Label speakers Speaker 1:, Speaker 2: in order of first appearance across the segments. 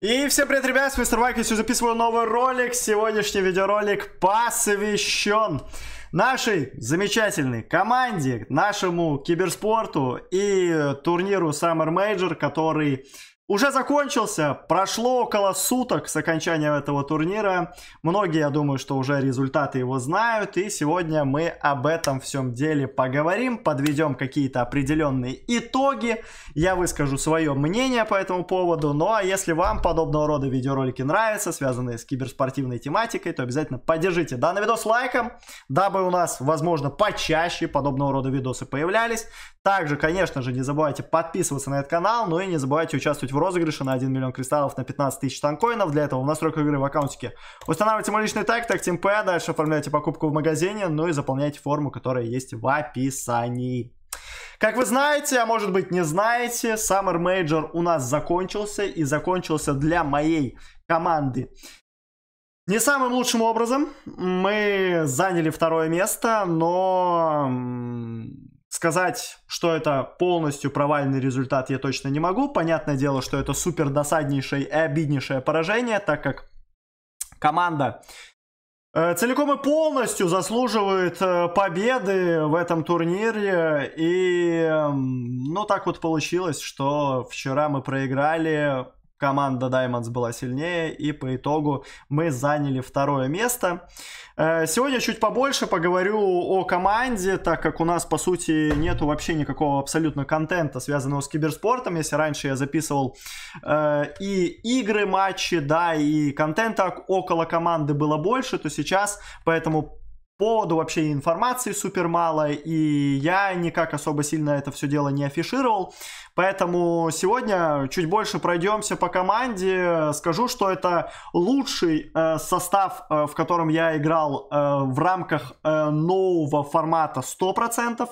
Speaker 1: И всем привет, ребят, с Мистер Майк, я записываю новый ролик. Сегодняшний видеоролик посвящен нашей замечательной команде, нашему киберспорту и турниру Summer Major, который уже закончился. Прошло около суток с окончания этого турнира. Многие, я думаю, что уже результаты его знают. И сегодня мы об этом всем деле поговорим, подведем какие-то определенные итоги. Я выскажу свое мнение по этому поводу. Ну а если вам подобного рода видеоролики нравятся, связанные с киберспортивной тематикой, то обязательно поддержите данный видос лайком, дабы у нас, возможно, почаще подобного рода видосы появлялись. Также, конечно же, не забывайте подписываться на этот канал, ну и не забывайте участвовать в розыгрыше на 1 миллион кристаллов на 15 тысяч танкоинов. Для этого в настройках игры в аккаунтике устанавливайте мой личный тег, тег Team P, дальше оформляйте покупку в магазине, ну и заполняйте форму, которая есть в описании. Как вы знаете, а может быть не знаете, Summer Major у нас закончился и закончился для моей команды. Не самым лучшим образом мы заняли второе место, но Сказать, что это полностью провальный результат, я точно не могу. Понятное дело, что это супер досаднейшее и обиднейшее поражение, так как команда э, целиком и полностью заслуживает э, победы в этом турнире. И, эм, ну, так вот получилось, что вчера мы проиграли команда Diamonds была сильнее, и по итогу мы заняли второе место. Э, сегодня чуть побольше поговорю о команде, так как у нас, по сути, нету вообще никакого абсолютно контента, связанного с киберспортом. Если раньше я записывал э, и игры, матчи, да, и контента около команды было больше, то сейчас, поэтому поводу вообще информации супер мало, и я никак особо сильно это все дело не афишировал. Поэтому сегодня чуть больше пройдемся по команде. Скажу, что это лучший э, состав, э, в котором я играл э, в рамках э, нового формата 100%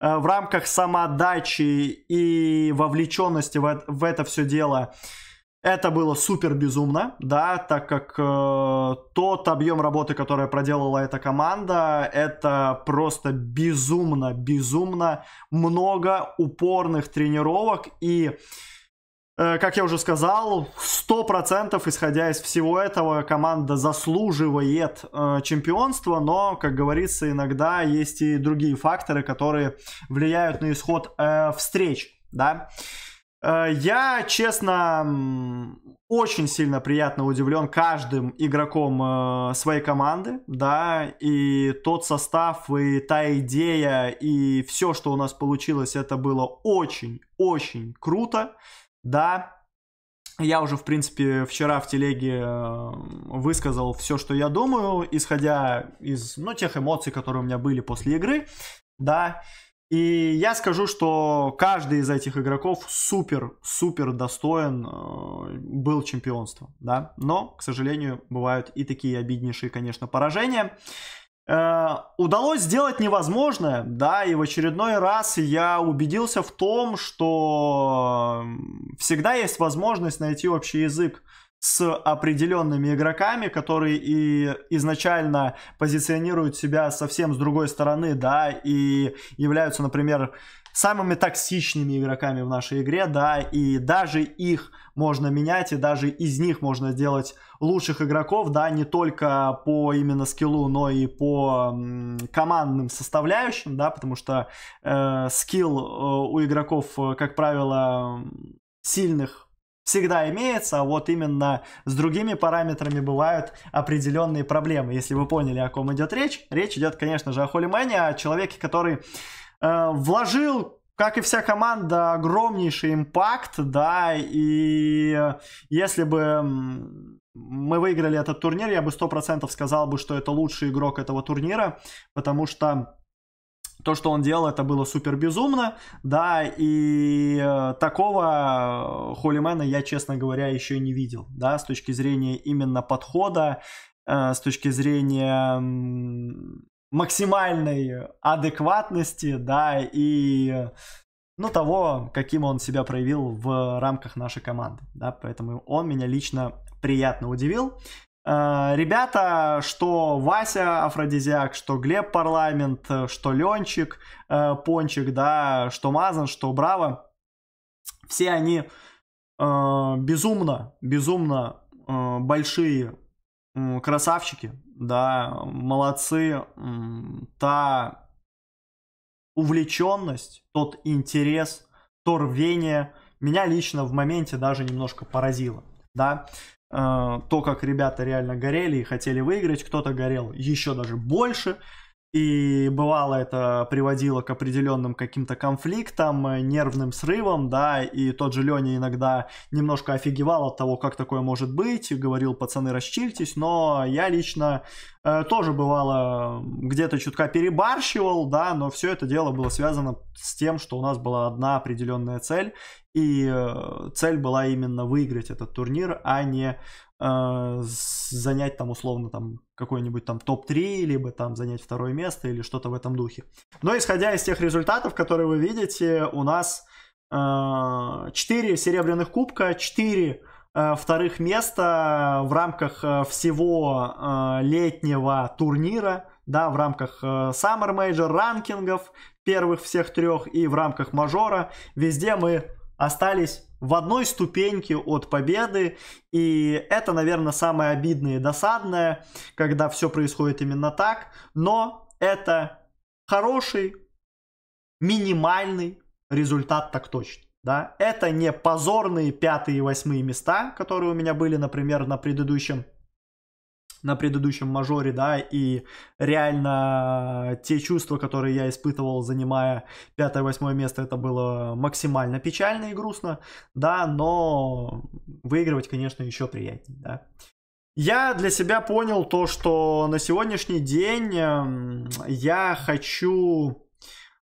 Speaker 1: э, в рамках самоотдачи и вовлеченности в это, в это все дело это было супер безумно, да, так как э, тот объем работы, который проделала эта команда, это просто безумно, безумно много упорных тренировок и э, как я уже сказал, 100% исходя из всего этого команда заслуживает э, чемпионства, но, как говорится, иногда есть и другие факторы, которые влияют на исход э, встреч, да. Э, Э, я, честно, очень сильно приятно удивлен каждым игроком э, своей команды, да, и тот состав, и та идея, и все, что у нас получилось, это было очень-очень круто, да. Я уже, в принципе, вчера в телеге э, высказал все, что я думаю, исходя из, ну, тех эмоций, которые у меня были после игры, да. И я скажу, что каждый из этих игроков супер-супер достоин э, был чемпионства, да. Но, к сожалению, бывают и такие обиднейшие, конечно, поражения. Э, удалось сделать невозможное, да, и в очередной раз я убедился в том, что всегда есть возможность найти общий язык с определенными игроками, которые и изначально позиционируют себя совсем с другой стороны, да, и являются, например, самыми токсичными игроками в нашей игре, да, и даже их можно менять, и даже из них можно сделать лучших игроков, да, не только по именно скиллу, но и по командным составляющим, да, потому что э, скилл э, у игроков, э, как правило, сильных всегда имеется, а вот именно с другими параметрами бывают определенные проблемы. Если вы поняли, о ком идет речь, речь идет, конечно же, о Холлимане, о человеке, который э, вложил как и вся команда, огромнейший импакт, да, и если бы мы выиграли этот турнир, я бы 100% сказал бы, что это лучший игрок этого турнира, потому что то, что он делал, это было супер безумно, да, и э, такого э, Холлимена я, честно говоря, еще не видел, да, с точки зрения именно подхода, э, с точки зрения максимальной адекватности, да, и ну, того, каким он себя проявил в рамках нашей команды, да, поэтому он меня лично приятно удивил. Э, ребята, что Вася Афродизиак, что Глеб Парламент, э, что Ленчик, э, Пончик, да, что Мазан, что Браво, все они безумно, безумно большие красавчики, да, молодцы, та увлеченность, тот интерес, то рвение меня лично в моменте даже немножко поразило да, э, то, как ребята реально горели и хотели выиграть, кто-то горел еще даже больше, и бывало это приводило к определенным каким-то конфликтам, э, нервным срывам, да, и тот же Леня иногда немножко офигевал от того, как такое может быть, говорил, пацаны, расчильтесь, но я лично э, тоже бывало где-то чутка перебарщивал, да, но все это дело было связано с тем, что у нас была одна определенная цель, и э, цель была именно выиграть этот турнир, а не э, занять там условно там какой-нибудь там топ-3, либо там занять второе место или что-то в этом духе. Но исходя из тех результатов, которые вы видите, у нас э, 4 серебряных кубка, 4 э, вторых места в рамках э, всего э, летнего турнира, да, в рамках э, Summer Major ранкингов первых всех трех и в рамках мажора. Везде мы остались в одной ступеньке от победы. И это, наверное, самое обидное и досадное, когда все происходит именно так. Но это хороший, минимальный результат так точно. Да? Это не позорные пятые и восьмые места, которые у меня были, например, на предыдущем на предыдущем мажоре, да, и реально те чувства, которые я испытывал, занимая пятое-восьмое место, это было максимально печально и грустно, да, но выигрывать, конечно, еще приятнее, да. Я для себя понял то, что на сегодняшний день эм, я хочу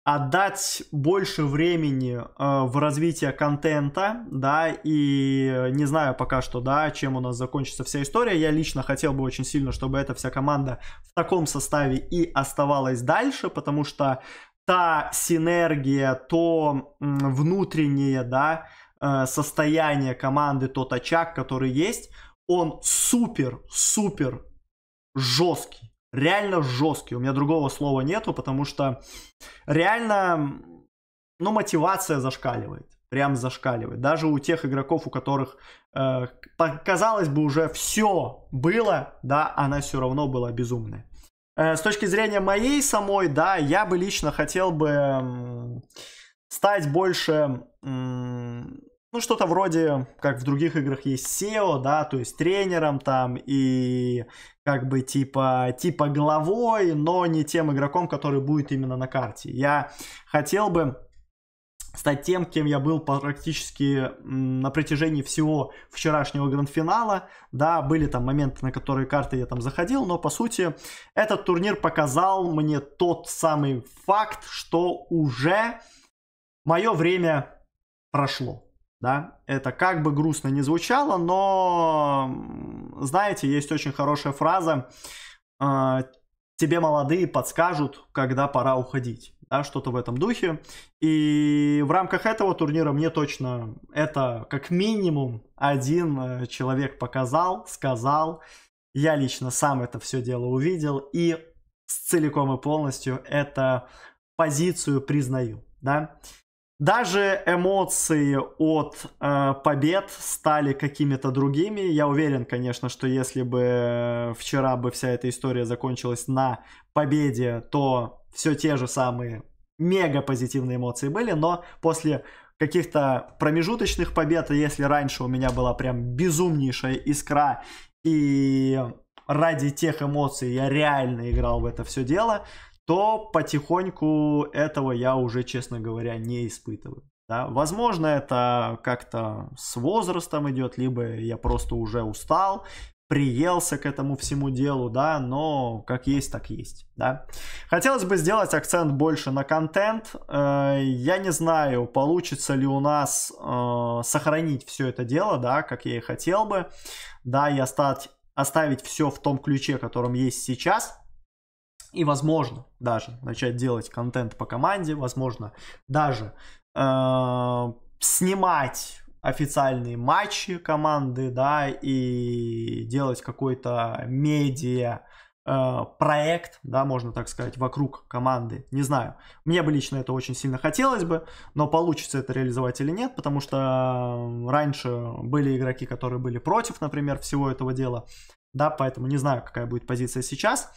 Speaker 1: отдать больше времени э, в развитие контента, да, и не знаю пока что, да, чем у нас закончится вся история. Я лично хотел бы очень сильно, чтобы эта вся команда в таком составе и оставалась дальше, потому что та синергия, то м, внутреннее, да, э, состояние команды, тот очаг, который есть, он супер, супер жесткий реально жесткий. У меня другого слова нету, потому что реально, ну, мотивация зашкаливает. Прям зашкаливает. Даже у тех игроков, у которых, э, казалось бы, уже все было, да, она все равно была безумная. Э, с точки зрения моей самой, да, я бы лично хотел бы э, стать больше... Э, ну, что-то вроде, как в других играх есть SEO, да, то есть тренером там и как бы типа, типа главой, но не тем игроком, который будет именно на карте. Я хотел бы стать тем, кем я был практически на протяжении всего вчерашнего гранд-финала. Да, были там моменты, на которые карты я там заходил, но по сути этот турнир показал мне тот самый факт, что уже мое время прошло да, это как бы грустно не звучало, но, знаете, есть очень хорошая фраза, а, тебе молодые подскажут, когда пора уходить, да, что-то в этом духе, и в рамках этого турнира мне точно это как минимум один э, человек показал, сказал, я лично сам это все дело увидел и целиком и полностью это позицию признаю, да. Даже эмоции от э, побед стали какими-то другими. Я уверен, конечно, что если бы э, вчера бы вся эта история закончилась на победе, то все те же самые мега позитивные эмоции были, но после каких-то промежуточных побед, если раньше у меня была прям безумнейшая искра и ради тех эмоций я реально играл в это все дело, то потихоньку этого я уже, честно говоря, не испытываю. Да? Возможно, это как-то с возрастом идет, либо я просто уже устал, приелся к этому всему делу, да, но как есть, так есть, да. Хотелось бы сделать акцент больше на контент. Э, я не знаю, получится ли у нас э, сохранить все это дело, да, как я и хотел бы, да, и остать, оставить все в том ключе, которым есть сейчас – и, возможно, даже начать делать контент по команде, возможно, даже э, снимать официальные матчи команды, да, и делать какой-то медиа э, проект, да, можно так сказать, вокруг команды. Не знаю. Мне бы лично это очень сильно хотелось бы, но получится это реализовать или нет, потому что э, раньше были игроки, которые были против, например, всего этого дела, да, поэтому не знаю, какая будет позиция сейчас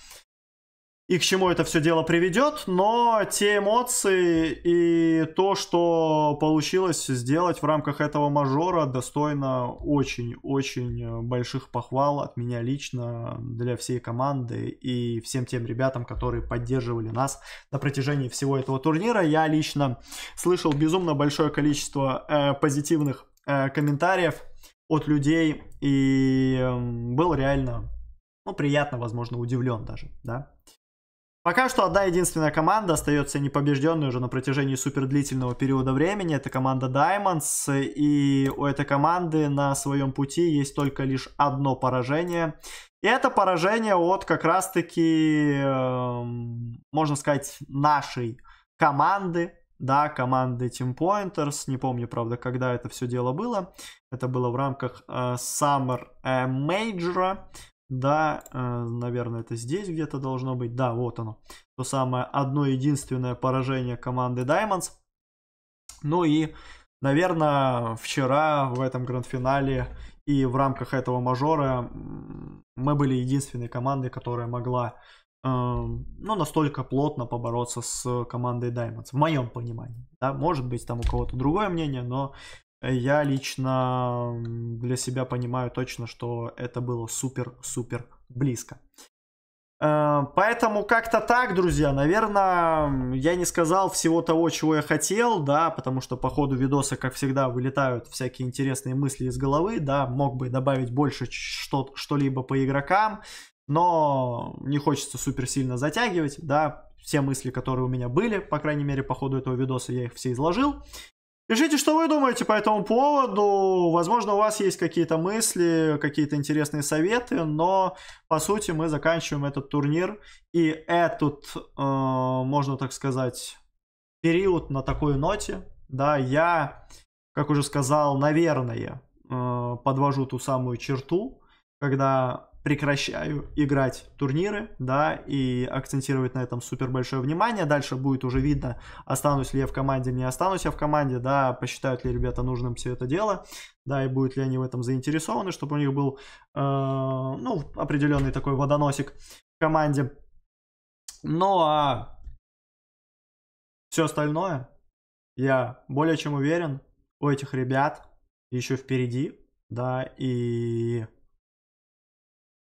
Speaker 1: и к чему это все дело приведет, но те эмоции и то, что получилось сделать в рамках этого мажора, достойно очень-очень э, больших похвал от меня лично для всей команды и всем тем ребятам, которые поддерживали нас на протяжении всего этого турнира. Я лично слышал безумно большое количество э, позитивных э, комментариев от людей и эм, был реально, ну, приятно, возможно, удивлен даже, да. Пока что одна единственная команда остается непобежденной уже на протяжении супер длительного периода времени. Это команда Diamonds. И у этой команды на своем пути есть только лишь одно поражение. И это поражение от как раз-таки, эм, можно сказать, нашей команды. Да, команды Team Pointers. Не помню, правда, когда это все дело было. Это было в рамках э, Summer э, Major. Да, э, наверное, это здесь где-то должно быть. Да, вот оно. То самое одно единственное поражение команды Diamonds. Ну и, наверное, вчера в этом гранд-финале и в рамках этого мажора мы были единственной командой, которая могла э, ну, настолько плотно побороться с командой Diamonds, в моем понимании. Да? Может быть, там у кого-то другое мнение, но я лично для себя понимаю точно, что это было супер-супер близко. Э, поэтому как-то так, друзья, наверное, я не сказал всего того, чего я хотел, да, потому что по ходу видоса, как всегда, вылетают всякие интересные мысли из головы, да, мог бы добавить больше что-либо по игрокам, но не хочется супер сильно затягивать, да, все мысли, которые у меня были, по крайней мере, по ходу этого видоса, я их все изложил. Пишите, что вы думаете по этому поводу. Возможно, у вас есть какие-то мысли, какие-то интересные советы, но по сути мы заканчиваем этот турнир и этот, э, можно так сказать, период на такой ноте. Да, я, как уже сказал, наверное, э, подвожу ту самую черту, когда прекращаю играть турниры, да, и акцентировать на этом супер большое внимание. Дальше будет уже видно, останусь ли я в команде, не останусь я в команде, да, посчитают ли ребята нужным все это дело, да, и будут ли они в этом заинтересованы, чтобы у них был, э, ну, определенный такой водоносик в команде. Ну, а все остальное, я более чем уверен, у этих ребят еще впереди, да, и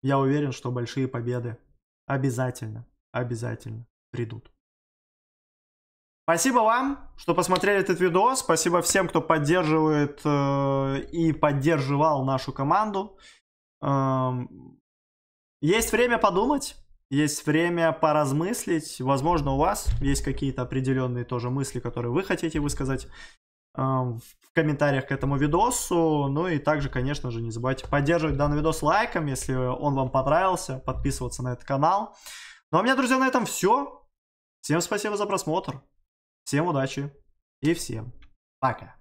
Speaker 1: я уверен, что большие победы обязательно, обязательно придут. Спасибо вам, что посмотрели этот видос. Спасибо всем, кто поддерживает э, и поддерживал нашу команду. Эм, есть время подумать, есть время поразмыслить. Возможно, у вас есть какие-то определенные тоже мысли, которые вы хотите высказать в комментариях к этому видосу. Ну и также, конечно же, не забывайте поддерживать данный видос лайком, если он вам понравился, подписываться на этот канал. Ну а у меня, друзья, на этом все. Всем спасибо за просмотр. Всем удачи и всем пока.